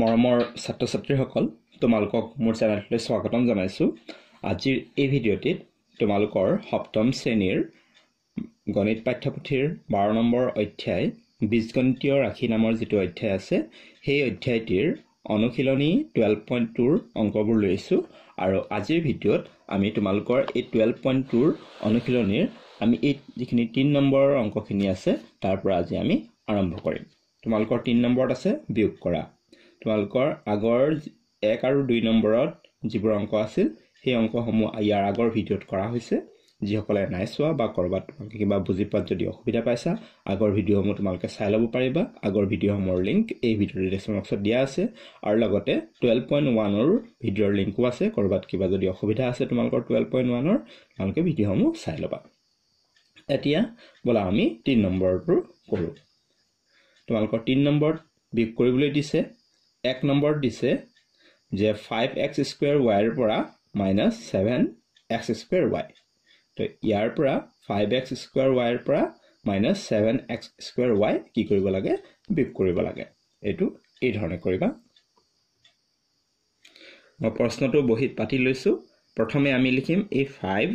মৰমৰ ছাত্ৰ ছাত্ৰীসকল তোমালোকক মোৰ চেনেলটোলৈ স্বাগতম জনাইছোঁ আজিৰ এই ভিডিঅ'টিত তোমালোকৰ সপ্তম শ্ৰেণীৰ গণিত পাঠ্যপুথিৰ বাৰ নম্বৰ অধ্যায় বীজগণিতীয় ৰাশি নামৰ যিটো অধ্যায় আছে সেই অধ্যায়টিৰ অনুশীলনী টুৱেল্ভ পইণ্ট টুৰ অংকবোৰ লৈছোঁ আৰু আজিৰ ভিডিঅ'ত আমি তোমালোকৰ এই টুৱেল্ভ পইণ্ট টুৰ অনুশীলনীৰ আমি এই যিখিনি তিনি নম্বৰৰ অংকখিনি আছে তাৰ পৰা আজি আমি আৰম্ভ কৰিম তোমালোকৰ তিনি নম্বৰত আছে বিয়োগ কৰা তোমালোকৰ আগৰ এক আৰু দুই নম্বৰত যিবোৰ অংক আছিল সেই অংকসমূহ ইয়াৰ আগৰ ভিডিঅ'ত কৰা হৈছে যিসকলে নাই চোৱা বা ক'ৰবাত তোমালোকে কিবা বুজি পোৱাত যদি অসুবিধা পাইছা আগৰ ভিডিঅ'সমূহ তোমালোকে চাই ল'ব পাৰিবা আগৰ ভিডিঅ'সমূহৰ লিংক এই ভিডিঅ' ডিডেকশ্যন বক্সত দিয়া আছে আৰু লগতে টুৱেল্ভ পইণ্ট ওৱানৰ ভিডিঅ'ৰ লিংকো আছে ক'ৰবাত কিবা যদি অসুবিধা আছে তোমালোকৰ টুৱেল্ভ পইণ্ট ওৱানৰ তোমালোকে ভিডিঅ'সমূহ চাই ল'বা এতিয়া বোলা আমি তিনি নম্বৰটো কৰোঁ তোমালোকৰ তিনি নম্বৰত বিক কৰিবলৈ দিছে এক নম্বৰত দিছে যে ফাইভ এক্স স্কুৱেৰ ৱাইৰ পৰা minus seven x square y তো ইয়াৰ পৰা ফাইভ এক্স স্কুৱেৰ ৱাইৰ পৰা minus seven x square y কি কৰিব লাগে বিপ কৰিব লাগে এইটো এইধৰণে কৰিবা মই প্ৰশ্নটো বহীত পাতি লৈছোঁ প্ৰথমে আমি লিখিম এই five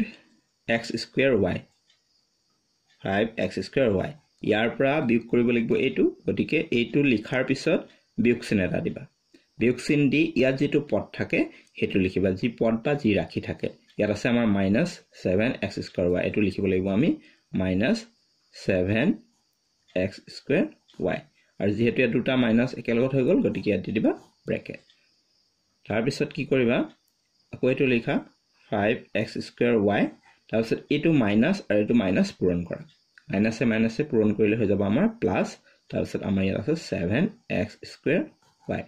x square y five x square y ইয়াৰ পৰা বিয়োগ কৰিব লাগিব এইটো গতিকে এইটো লিখাৰ পিছত বিয়োকচিন এটা দিবা বিয়োকচিন দি ইয়াত যিটো পদ থাকে সেইটো লিখিবা যি পদ বা যি ৰাখি থাকে ইয়াত আছে আমাৰ minus seven x square y এইটো লিখিব লাগিব আমি minus seven x square y আৰু যিহেতু ইয়াত দুটা মাইনাছ একেলগত হৈ গ'ল গতিকে ইয়াত দি দিবা ব্ৰেকেট তাৰপিছত কি কৰিবা আকৌ এইটো লিখা ফাইভ এক্স স্কুৱেৰ ৱাই তাৰপিছত এইটো মাইনাছ আৰু এইটো মাইনাছ পূৰণ কৰা মাইনাছে মাইনাছে পূৰণ কৰিলে হৈ যাব আমাৰ প্লাছ তাৰপিছত আমাৰ ইয়াত আছে ছেভেন এক্স স্কুৱেৰ ৱাই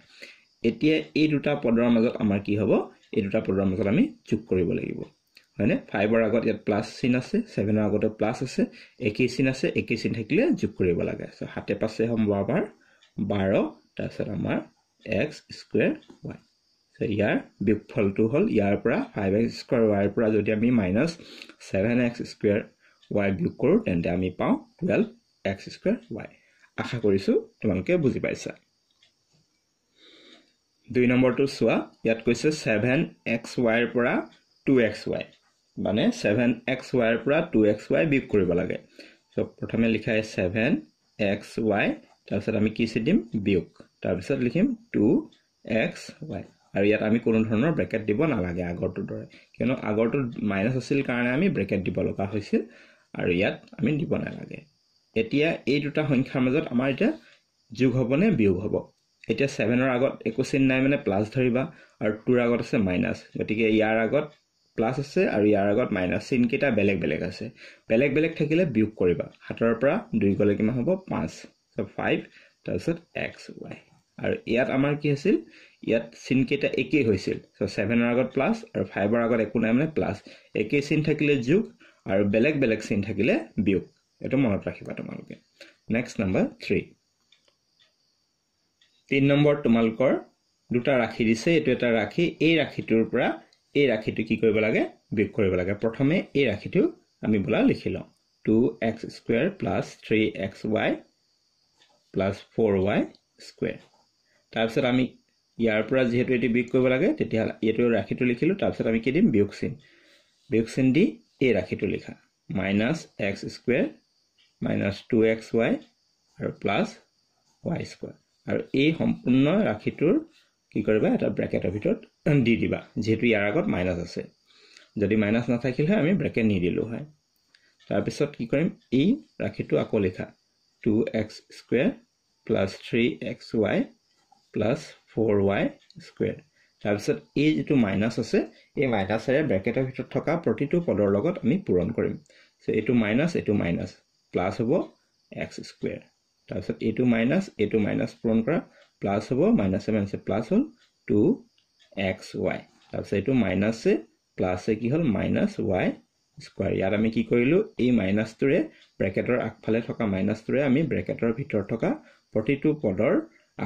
এতিয়া এই দুটা পদৰ মাজত আমাৰ কি হ'ব এই দুটা পদৰ মাজত আমি যোগ কৰিব লাগিব হয়নে ফাইভৰ আগত ইয়াত প্লাছ চিন আছে ছেভেনৰ আগতে প্লাছ আছে একেই চিন আছে একেই চিন থাকিলে যোগ কৰিব লাগে চ' হাতে পাছে হ'ব আমাৰ বাৰ তাৰপিছত আমা� এক্স স্কুৱেৰ ৱাই চ' ইয়াৰ বিফলটো হ'ল ইয়াৰ পৰা ফাইভ এক্স স্কুৱেৰ ৱাইৰ পৰা যদি আমি minus seven x square y বিয়োগ কৰোঁ তেন্তে আমি পাওঁ টুৱেল্ভ এক্স স্কুৱেৰ ৱাই আশা কৰিছোঁ তোমালোকে বুজি পাইছা দুই নম্বৰটো চোৱা ইয়াত কৈছে ছেভেন এক্স ৱাইৰ পৰা টু এক্স ৱাই মানে ছেভেন এক্স ৱাইৰ পৰা টু এক্স ৱাই বিয়োগ কৰিব লাগে চ' প্ৰথমে লিখাই ছেভেন এক্স ৱাই তাৰপিছত আমি কি চিন দিম বিয়োগ তাৰপিছত লিখিম টু এক্স ৱাই আৰু ইয়াত আমি কোনো ধৰণৰ ব্ৰেকেট দিব নালাগে আগৰটোৰ দৰে কিয়নো আগৰটোত মাইনাছ আছিল কাৰণে আমি ব্ৰেকেট দিব লগা হৈছিল আৰু ইয়াত আমি দিব নালাগে এতিয়া এই দুটা সংখ্যাৰ মাজত আমাৰ এতিয়া যোগ হ'বনে বিয়োগ হ'ব এতিয়া ছেভেনৰ আগত একো চিন নাই মানে প্লাছ ধৰিবা আৰু টুৰ আগত আছে মাইনাছ গতিকে ইয়াৰ আগত প্লাছ আছে আৰু ইয়াৰ আগত মাইনাছ চিনকেইটা বেলেগ বেলেগ আছে বেলেগ বেলেগ থাকিলে বিয়োগ কৰিবা সাতৰ পৰা দুই গ'লে কিমান হ'ব পাঁচ চ' ফাইভ তাৰপিছত এক্স ৱাই আৰু ইয়াত আমাৰ কি হৈছিল ইয়াত চিনকেইটা একেই হৈছিল চ' ছেভেনৰ আগত প্লাছ আৰু ফাইভৰ আগত একো নাই মানে প্লাছ একেই চিন থাকিলে যোগ আৰু বেলেগ বেলেগ চিন থাকিলে বিয়োগ এইটো মনত ৰাখিবা তোমালোকে নেক্সট নাম্বাৰ থ্ৰী তিনি নম্বৰ তোমালোকৰ দুটা ৰাখি দিছে এইটো এটা ৰাখি এই ৰাখিটোৰ পৰা এই ৰাখিটো কি কৰিব লাগে বিয়োগ কৰিব লাগে প্ৰথমে এই ৰাখিটো আমি বোলা লিখি লওঁ two x square plus three x y plus four y square তাৰপিছত আমি ইয়াৰ পৰা যিহেতু এইটো বিয়োগ কৰিব লাগে তেতিয়াহ'লে এইটো ৰাখিটো লিখিলোঁ তাৰপিছত আমি কি দিম বিয়োগ চিন বিয়োগ চিন দি এই ৰাখিটো লিখা minus x square minus two x y আৰু প্লাছ ৱাই স্কুৱাৰ আৰু এই সম্পূৰ্ণ ৰাশিটোৰ কি কৰিবা এটা ব্ৰেকেটৰ ভিতৰত দি দিবা যিহেতু ইয়াৰ আগত মাইনাছ আছে যদি মাইনাছ নাথাকিল হয় আমি ব্ৰেকেট নিদিলোঁ হয় তাৰপিছত কি কৰিম এই ৰাশিটো আকৌ লিখা two x square plus three x y plus four y square তাৰপিছত এই যিটো মাইনাছ আছে এই মাইনাছেৰে ব্ৰেকেটৰ ভিতৰত থকা প্ৰতিটো পদৰ লগত আমি পূৰণ কৰিম চ' এইটো মাইনাছ এইটো মাইনাছ প্লাছ হ'ব এক্স স্কুৱেৰ তাৰপিছত এইটো মাইনাছ এইটো মাইনাছ পূৰণ কৰা প্লাছ হ'ব মাইনাছে মাইনাছে প্লাছ হ'ল টু এক্স ৱাই তাৰপিছত এইটো মাইনাছে প্লাছে কি হ'ল মাইনাছ ৱাই স্কুৱাৰ ইয়াত আমি কি কৰিলোঁ এই মাইনাছটোৰে ব্ৰেকেটৰ আগফালে থকা মাইনাছটোৰে আমি ব্ৰেকেটৰ ভিতৰত থকা প্ৰতিটো পদৰ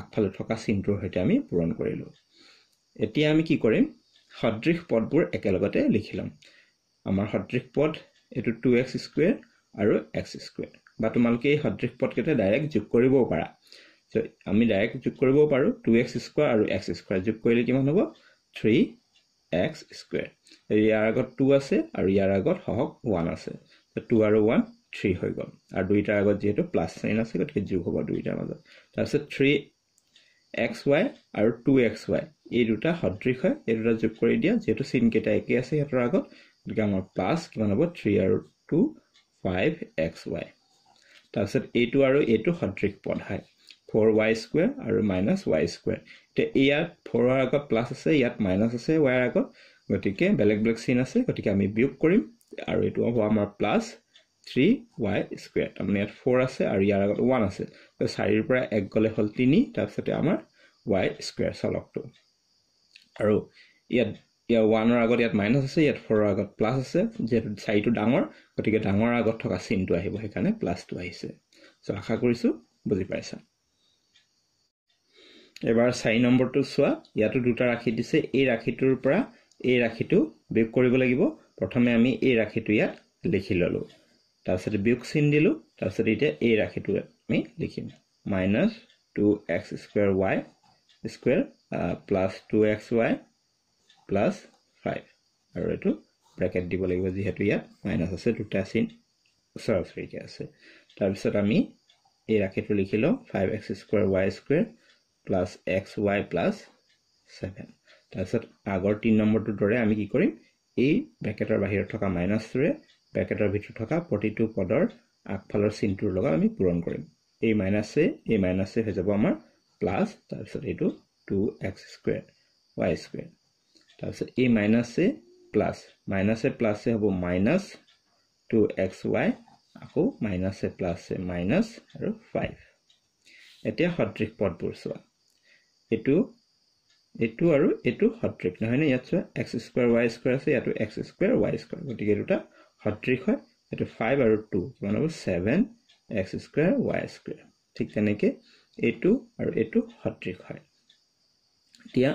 আগফালে থকা চিনটোৰ সৈতে আমি পূৰণ কৰিলোঁ এতিয়া আমি কি কৰিম সদৃশ পদবোৰ একেলগতে লিখি ল'ম আমাৰ সদৃশ পদ এইটো টু এক্স স্কুৱেৰ আৰু এক্স স্কুৱেৰ বা তোমালোকে এই সদৃশ পদকেইটা ডাইৰেক্ট যোগ কৰিবও পাৰা চ' আমি ডাইৰেক্ট যোগ কৰিবও পাৰোঁ টু এক্স স্কুৱাৰ আৰু এক্স স্কুৱাৰ যোগ কৰিলে কিমান হ'ব থ্ৰী এক্স স্কুৱেৰ ইয়াৰ আগত টু আছে আৰু ইয়াৰ আগত সহক ওৱান আছে টু আৰু ওৱান থ্ৰী হৈ গ'ল আৰু দুইটাৰ আগত যিহেতু প্লাছ চাইন আছে গতিকে যোগ হ'ব দুইটাৰ মাজত তাৰপিছত থ্ৰী এক্স ৱাই আৰু টু এক্স ৱাই এই দুটা সদৃশ হয় এই দুটা যোগ কৰি দিয়া যিহেতু চিনকেইটা একেই আছে সিহঁতৰ আগত গতিকে আমাৰ প্লাছ কিমান হ'ব থ্ৰী আৰু টু ফাইভ এক্স ৱাই তাৰপিছত এইটো আৰু এইটো সদৃশ পদ হয় ফ'ৰ ৱাই স্কুৱেৰ আৰু মাইনাছ ৱাই স্কুৱেৰ এতিয়া ইয়াত ফ'ৰৰ আগত প্লাছ আছে ইয়াত মাইনাছ আছে ৱাইৰ আগত গতিকে বেলেগ বেলেগ চিন আছে গতিকে আমি বিয়োগ কৰিম আৰু এইটো হ'ব আমাৰ প্লাছ থ্ৰী ৱাই স্কুৱেৰ তাৰমানে ইয়াত ফ'ৰ আছে আৰু ইয়াৰ আগত ওৱান আছে চাৰিৰ পৰা এক গ'লে হ'ল তিনি তাৰপিছতে আমাৰ ৱাই স্কুৱেৰ চলকটো আৰু ইয়াত ইয়াৰ ওৱানৰ আগত ইয়াত মাইনাছ আছে ইয়াত ফ'ৰৰ আগত প্লাছ আছে যিহেতু চাৰিটো ডাঙৰ গতিকে ডাঙৰ আগত থকা চিনটো আহিব সেইকাৰণে প্লাছটো আহিছে চ' আশা কৰিছোঁ বুজি পাইছা এবাৰ চাৰি নম্বৰটো চোৱা ইয়াতো দুটা ৰাশি দিছে এই ৰাশিটোৰ পৰা এই ৰাশিটো বিয়োগ কৰিব লাগিব প্ৰথমে আমি এই ৰাশিটো ইয়াত লিখি ল'লোঁ তাৰপিছতে বিয়োগ চিন দিলোঁ তাৰপিছত এতিয়া এই ৰাশিটো আমি লিখিম minus two x square y square plus two x y plus five আৰু এইটো ব্ৰেকেট দিব লাগিব যিহেতু ইয়াত মাইনাছ আছে দুটা চিন ওচৰাওচৰিকৈ আছে তাৰপিছত আমি এই ৰাশিটো লিখি লওঁ five x square y square plus x y plus seven তাৰপিছত আগৰ তিনি নম্বৰটোৰ দৰে আমি কি কৰিম এই ব্ৰেকেটৰ বাহিৰত থকা মাইনাছটোৰে ব্ৰেকেটৰ ভিতৰত থকা প্ৰতিটো পদৰ আগফালৰ চিনটোৰ লগত আমি পূৰণ কৰিম এই মাইনাছে এই মাইনাছে হৈ যাব আমাৰ প্লাছ তাৰপিছত এইটো two x square y square তাৰপিছত এই মাইনাছে প্লাছ মাইনাছে প্লাছে হ'ব মাইনাছ টু এক্স ৱাই আকৌ মাইনাছে প্লাছে মাইনাছ আৰু ফাইভ এতিয়া সদৃশ পদবোৰ চোৱা এইটো এইটো আৰু এইটো সদৃশ নহয়নে ইয়াত চোৱা এক্স স্কুৱাৰ ৱাই স্কুৱাৰ আছে ইয়াতো এক্স স্কুৱাৰ ৱাই স্কুৱাৰ গতিকে দুটা সদৃশ হয় এইটো ফাইভ আৰু টু কিমান হ'ব seven x square y square ঠিক তেনেকৈ এইটো আৰু এইটো সদৃশ হয় এতিয়া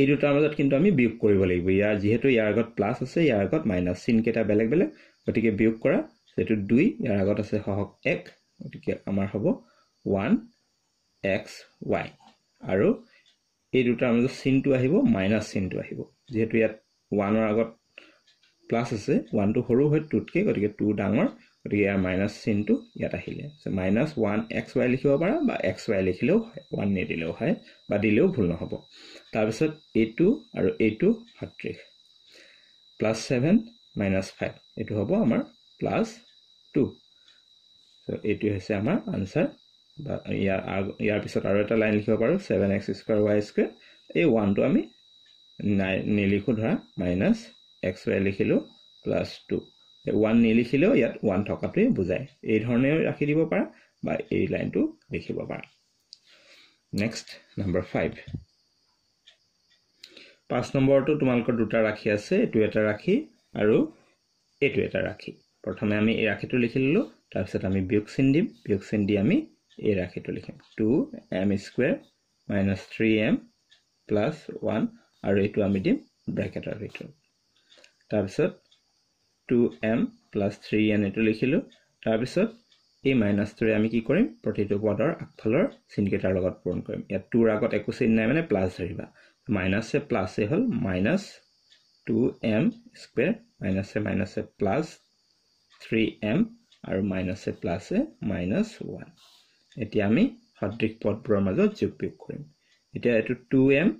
এই দুটাৰ মাজত কিন্তু আমি বিয়োগ কৰিব লাগিব ইয়াৰ যিহেতু ইয়াৰ আগত প্লাছ আছে ইয়াৰ আগত মাইনাছ চিনকেইটা বেলেগ বেলেগ গতিকে বিয়োগ কৰা যিহেতু দুই ইয়াৰ আগত আছে সহক এক গতিকে আমাৰ হ'ব ওৱান এক্স ৱাই আৰু এই দুটাৰ মাজত চিনটো আহিব মাইনাছ চিনটো আহিব যিহেতু ইয়াত ওৱানৰ আগত প্লাছ আছে ওৱানটো সৰু হয় টুতকৈ গতিকে টু ডাঙৰ গতিকে ইয়াৰ মাইনাছ চিনটো ইয়াত আহিলে মাইনাছ ওৱান এক্স ৱাই লিখিব পাৰা বা এক্স ৱাই লিখিলেও হয় ওৱান নিদিলেও হয় বা দিলেও ভুল নহ'ব তাৰপিছত এইটো আৰু এইটো সত্ৰিশ প্লাছ ছেভেন মাইনাছ ফাইভ এইটো হ'ব আমাৰ প্লাছ টু এইটোৱে হৈছে আমাৰ আনচাৰ বা ইয়াৰ ইয়াৰ পিছত আৰু এটা লাইন লিখিব পাৰোঁ seven x square y square এই ওৱানটো আমি নাই নিলিখোঁ ধৰা মাইনাছ এক্স ৱাই লিখিলোঁ প্লাছ টু ওৱান নিলিখিলেও ইয়াত ওৱান থকাটোৱে বুজায় এইধৰণেও ৰাখি দিব পাৰা বা এই লাইনটো লিখিব পাৰা নেক্সট নম্বৰ ফাইভ পাঁচ নম্বৰটো তোমালোকৰ দুটা ৰাখি আছে এইটো এটা ৰাখি আৰু এইটো এটা ৰাখি প্ৰথমে আমি এই ৰাখিটো লিখি ল'লোঁ তাৰপিছত আমি বিয়োগ চিন দিম বিয়োগ চিন দি আমি এই ৰাখিটো লিখিম two m square minus three m plus one আৰু এইটো আমি দিম ব্ৰেকেটৰ ভিতৰত তাৰপিছত two m plus three n এইটো লিখিলোঁ তাৰপিছত এই মাইনাছটোৰে আমি কি কৰিম প্ৰতিটো পদৰ আগফালৰ চিনকেইটাৰ লগত পূৰণ কৰিম ইয়াত টুৰ আগত একো চিন নাই মানে প্লাছ ধৰিবা মাইনাছে প্লাছে হ'ল মাইনাছ টু এম স্কুৱেৰ মাইনাছে মাইনাছে প্লাছ থ্ৰী এম আৰু মাইনাছে প্লাছে মাইনাছ ওৱান এতিয়া আমি সদৃশ পদবোৰৰ মাজত যোগ বিয়োগ কৰিম এতিয়া এইটো টু এম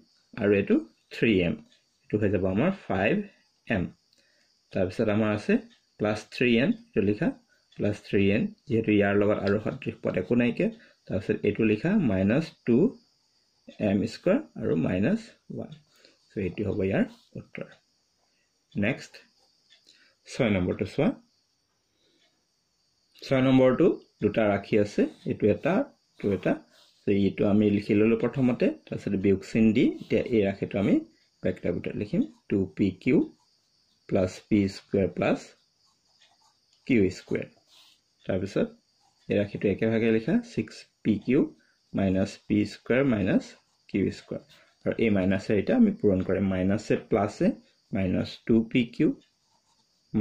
আৰু এইটো থ্ৰী এম এইটো হৈ যাব আমাৰ ফাইভ এম তাৰপিছত আমাৰ আছে প্লাছ থ্ৰী এন এইটো লিখা প্লাছ থ্ৰী এন যিহেতু ইয়াৰ লগত আৰু সদৃশ পদ একো নাইকিয়া তাৰপিছত এইটো লিখা মাইনাছ টু এম স্কুৱাৰ আৰু মাইনাছ ওৱান চ' এইটো হ'ব ইয়াৰ উত্তৰ নেক্সট ছয় নম্বৰটো চোৱা ছয় নম্বৰটো দুটা ৰাখি আছে এইটো এটা এইটো এটা চ' এইটো আমি লিখি ল'লোঁ প্ৰথমতে তাৰপিছত বিউক্সিন দি এতিয়া এই ৰাখিটো আমি প্ৰেক্টাৰ ভিতৰত লিখিম two p q plus p square plus q square তাৰপিছত এই ৰাশিটো একেভাগে লিখা six p q minus p square minus q square আৰু এই মাইনাছে এতিয়া আমি পূৰণ কৰিম মাইনাছে প্লাছে মাইনাছ টু পি কিউ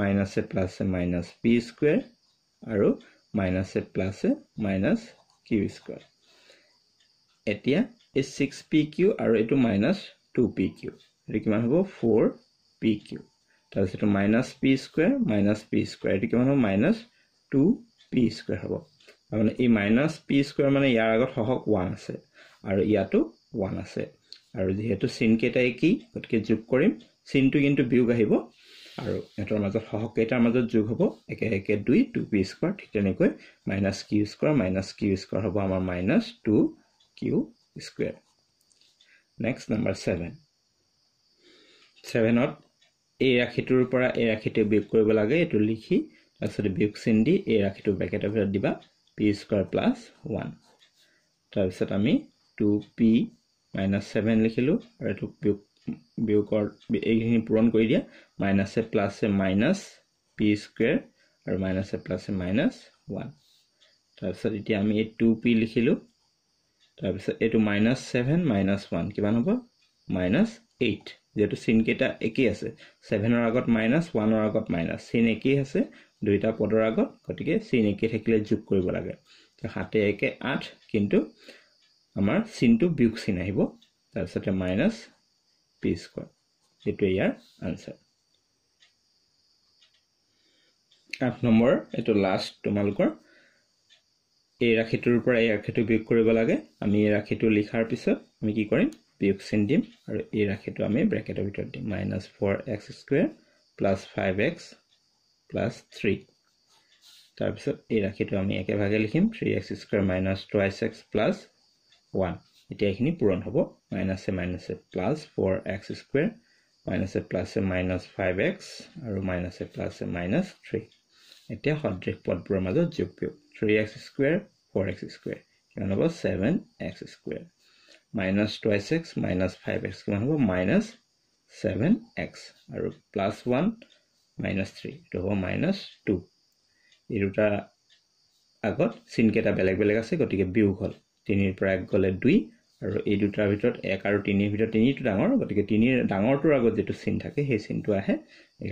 মাইনাছে প্লাছে মাইনাছ পি স্কুৱেৰ আৰু মাইনাছে প্লাছে মাইনাছ কিউ স্কুৱেৰ এতিয়া এই ছিক্স পি কিউ আৰু এইটো মাইনাছ টু পি কিউ এইটো কিমান হ'ব ফ'ৰ পি কিউ তাৰ যিটো minus p square minus p square এইটো কিমান হ'ব মাইনাছ টু পি স্কুৱেৰ হ'ব তাৰমানে এই মাইনাছ পি স্কুৱেৰ মানে ইয়াৰ আগত সহক ওৱান আছে আৰু ইয়াতো ওৱান আছে আৰু যিহেতু চিনকেইটাই কি গতিকে যোগ কৰিম চিনটো কিন্তু বিয়োগ আহিব আৰু সিহঁতৰ মাজত সহকেইটাৰ মাজত যোগ হ'ব একে একে দুই টু পি স্কুৱাৰ ঠিক তেনেকৈ minus q square minus q square হ'ব আমাৰ minus two q square next number seven ছেভেনত এই ৰাশিটোৰ পৰা এই ৰাশিটো বিয়োগ কৰিব লাগে এইটো লিখি তাৰপিছত বিয়োগ চিন দি এই ৰাশিটোৰ ব্ৰেকেটৰ ভিতৰত দিবা পি স্কুৱাৰ প্লাছ ওৱান তাৰপিছত আমি টু পি মাইনাছ ছেভেন লিখিলোঁ আৰু এইটো বিয়োগ বিয়োগৰ এইখিনি পূৰণ কৰি দিয়া মাইনাছে প্লাছে মাইনাছ পি স্কুৱেৰ আৰু মাইনাছে প্লাছে মাইনাছ ওৱান তাৰপিছত এতিয়া আমি এই টু পি লিখিলোঁ তাৰপিছত এইটো মাইনাছ ছেভেন মাইনাছ ওৱান কিমান হ'ব মাইনাছ এইট যিহেতু চিনকেইটা একেই আছে ছেভেনৰ আগত মাইনাছ ওৱানৰ আগত মাইনাছ চিন একেই আছে দুয়োটা পদৰ আগত গতিকে চিন একেই থাকিলে যোগ কৰিব লাগে সাতে একে আঠ কিন্তু আমাৰ চিনটো বিয়োগ চিন আহিব তাৰপিছতে মাইনাছ পি স্কুৱাৰ এইটোৱে ইয়াৰ আনচাৰ আঠ নম্বৰ এইটো লাষ্ট তোমালোকৰ এই ৰাশিটোৰ পৰা এই ৰাশিটো বিয়োগ কৰিব লাগে আমি এই ৰাশিটো লিখাৰ পিছত আমি কি কৰিম পি এফ চিন দিম আৰু এই ৰাশিটো আমি ব্ৰেকেটৰ ভিতৰত দিম minus four x square plus five x plus three তাৰপিছত এই ৰাশিটো আমি একেভাগে লিখিম three x square minus twice x plus one এতিয়া এইখিনি পূৰণ হ'ব মাইনাছে মাইনাছে প্লাছ ফ'ৰ এক্স স্কুৱেৰ মাইনাছে প্লাছে মাইনাছ ফাইভ এক্স আৰু মাইনাছে প্লাছে মাইনাছ থ্ৰী এতিয়া সদৃশ পদবোৰৰ মাজত যোগ বিয়োগ three x square four x square কিমান হ'ব seven x square minus twice x minus five x কিমান হ'ব মাইনাছ ছেভেন এক্স আৰু প্লাছ ওৱান মাইনাছ থ্ৰী এইটো হ'ব মাইনাছ টু এই দুটা আগত চিনকেইটা বেলেগ বেলেগ আছে গতিকে বিয়োগ হ'ল তিনিৰ পৰা এক গ'লে দুই আৰু এই দুটাৰ ভিতৰত এক আৰু তিনিৰ ভিতৰত তিনিটো ডাঙৰ গতিকে তিনিৰ ডাঙৰটোৰ আগত যিটো চিন থাকে সেই চিনটো আহে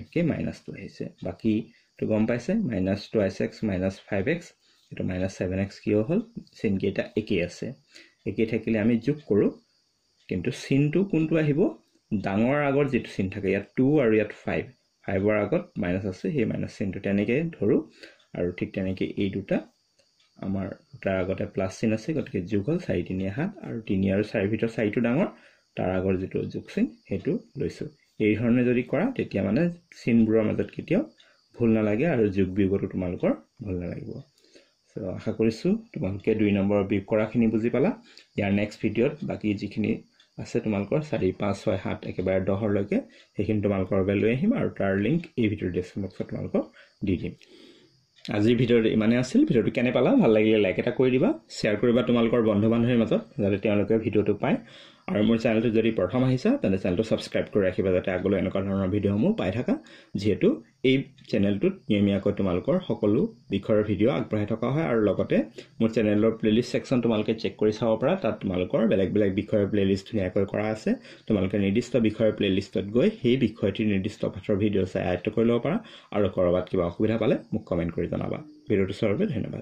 একে মাইনাছটো আহিছে বাকীটো গম পাইছে minus twice x minus five x এইটো মাইনাছ ছেভেন এক্স কিয় হ'ল চিনকেইটা একেই আছে একেই থাকিলে আমি যোগ কৰোঁ কিন্তু চিনটো কোনটো আহিব ডাঙৰ আগত যিটো চিন থাকে ইয়াত টু আৰু ইয়াত ফাইভ ফাইভৰ আগত মাইনাছ আছে সেই মাইনাছ চিনটো তেনেকৈ ধৰোঁ আৰু ঠিক তেনেকৈ এই দুটা আমাৰ দুটাৰ আগতে প্লাছ চিন আছে গতিকে যোগ হ'ল চাৰি তিনি সাত আৰু তিনি আৰু চাৰিৰ ভিতৰত চাৰিটো ডাঙৰ তাৰ আগৰ যিটো যোগ চিন সেইটো লৈছোঁ এই ধৰণে যদি কৰা তেতিয়া মানে চিনবোৰৰ মাজত কেতিয়াও ভুল নালাগে আৰু যোগ বিয়োগতো তোমালোকৰ ভুল নালাগিব চ' আশা কৰিছোঁ তোমালোকে দুই নম্বৰৰ বিপ কৰাখিনি বুজি পালা ইয়াৰ নেক্সট ভিডিঅ'ত বাকী যিখিনি আছে তোমালোকৰ চাৰি পাঁচ ছয় সাত একেবাৰে দহলৈকে সেইখিনি তোমালোকৰ বাবে লৈ আহিম আৰু তাৰ লিংক এই ভিডিঅ'ৰ ডিছক্ৰিপশ্যন বক্সত তোমালোকক দি দিম আজিৰ ভিডিঅ'টো ইমানেই আছিল ভিডিঅ'টো কেনে পালা ভাল লাগিলে লাইক এটা কৰি দিবা শ্বেয়াৰ কৰিবা তোমালোকৰ বন্ধু বান্ধৱীৰ মাজত যাতে তেওঁলোকে ভিডিঅ'টো পায় আৰু মোৰ চেনেলটো যদি প্ৰথম আহিছা তেন্তে চেনেলটো ছাবস্ক্ৰাইব কৰি ৰাখিবা যাতে আগলৈ এনেকুৱা ধৰণৰ ভিডিঅ'সমূহ পাই থাকা যিহেতু এই চেনেলটোত নিয়মীয়াকৈ তোমালোকৰ সকলো বিষয়ৰ ভিডিঅ' আগবঢ়াই থকা হয় আৰু লগতে মোৰ চেনেলৰ প্লে'লিষ্ট ছেকশ্যন তোমালোকে চেক কৰি চাব পাৰা তাত তোমালোকৰ বেলেগ বেলেগ বিষয়ৰ প্লে'লিষ্ট ধুনীয়াকৈ কৰা আছে তোমালোকে নিৰ্দিষ্ট বিষয়ৰ প্লে'লিষ্টত গৈ সেই বিষয়টিৰ নিৰ্দিষ্ট পাঠৰ ভিডিঅ' চাই আয়ত্ত কৰি ল'ব পাৰা আৰু ক'ৰবাত কিবা অসুবিধা পালে মোক কমেণ্ট কৰি জনাবা ভিডিঅ'টো চোৱাৰ ধন্যবাদ